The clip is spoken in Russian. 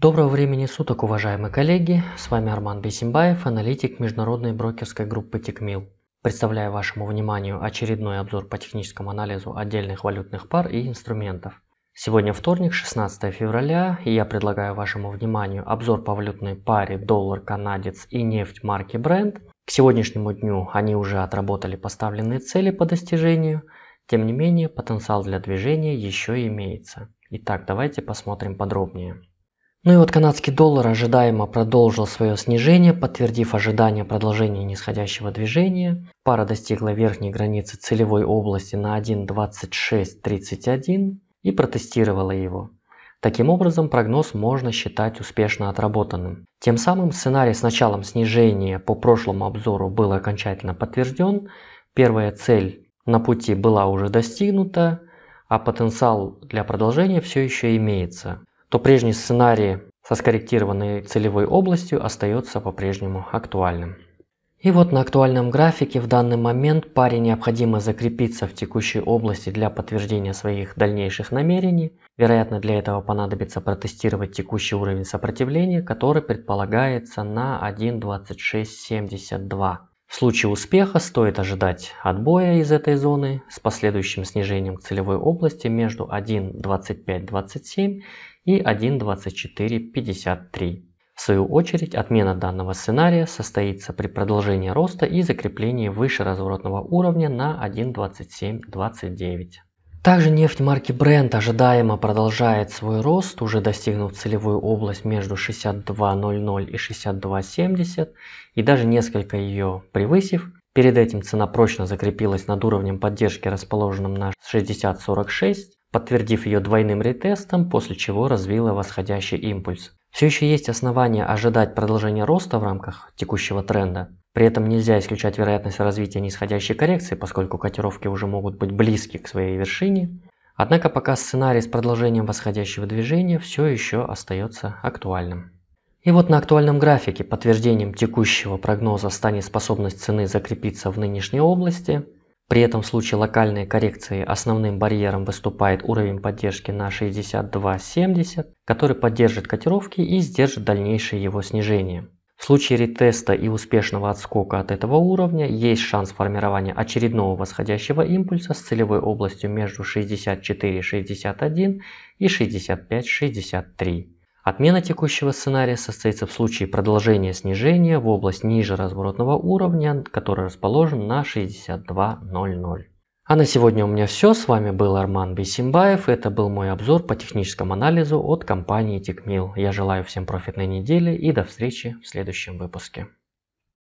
Доброго времени суток, уважаемые коллеги! С вами Арман Бесимбаев, аналитик международной брокерской группы Тикмил. Представляю вашему вниманию очередной обзор по техническому анализу отдельных валютных пар и инструментов. Сегодня вторник, 16 февраля, и я предлагаю вашему вниманию обзор по валютной паре доллар, канадец и нефть марки Brent. К сегодняшнему дню они уже отработали поставленные цели по достижению, тем не менее потенциал для движения еще имеется. Итак, давайте посмотрим подробнее. Ну и вот канадский доллар ожидаемо продолжил свое снижение, подтвердив ожидание продолжения нисходящего движения. Пара достигла верхней границы целевой области на 1.2631 и протестировала его. Таким образом, прогноз можно считать успешно отработанным. Тем самым сценарий с началом снижения по прошлому обзору был окончательно подтвержден, первая цель на пути была уже достигнута, а потенциал для продолжения все еще имеется то прежний сценарий со скорректированной целевой областью остается по-прежнему актуальным. И вот на актуальном графике в данный момент паре необходимо закрепиться в текущей области для подтверждения своих дальнейших намерений. Вероятно, для этого понадобится протестировать текущий уровень сопротивления, который предполагается на 1.2672. В случае успеха стоит ожидать отбоя из этой зоны с последующим снижением к целевой области между 1.2527 и 1.2453. В свою очередь, отмена данного сценария состоится при продолжении роста и закреплении выше разворотного уровня на 1.2729. Также нефть марки Brent ожидаемо продолжает свой рост, уже достигнув целевую область между 62.00 и 62.70 и даже несколько ее превысив. Перед этим цена прочно закрепилась над уровнем поддержки, расположенным на 60.46 подтвердив ее двойным ретестом, после чего развила восходящий импульс. Все еще есть основания ожидать продолжения роста в рамках текущего тренда. При этом нельзя исключать вероятность развития нисходящей коррекции, поскольку котировки уже могут быть близки к своей вершине. Однако пока сценарий с продолжением восходящего движения все еще остается актуальным. И вот на актуальном графике подтверждением текущего прогноза станет способность цены закрепиться в нынешней области – при этом в случае локальной коррекции основным барьером выступает уровень поддержки на 62.70, который поддержит котировки и сдержит дальнейшее его снижение. В случае ретеста и успешного отскока от этого уровня есть шанс формирования очередного восходящего импульса с целевой областью между 64.61 и 65.63. Отмена текущего сценария состоится в случае продолжения снижения в область ниже разворотного уровня, который расположен на 62.00. А на сегодня у меня все. С вами был Арман Бисимбаев. Это был мой обзор по техническому анализу от компании TechMill. Я желаю всем профитной недели и до встречи в следующем выпуске.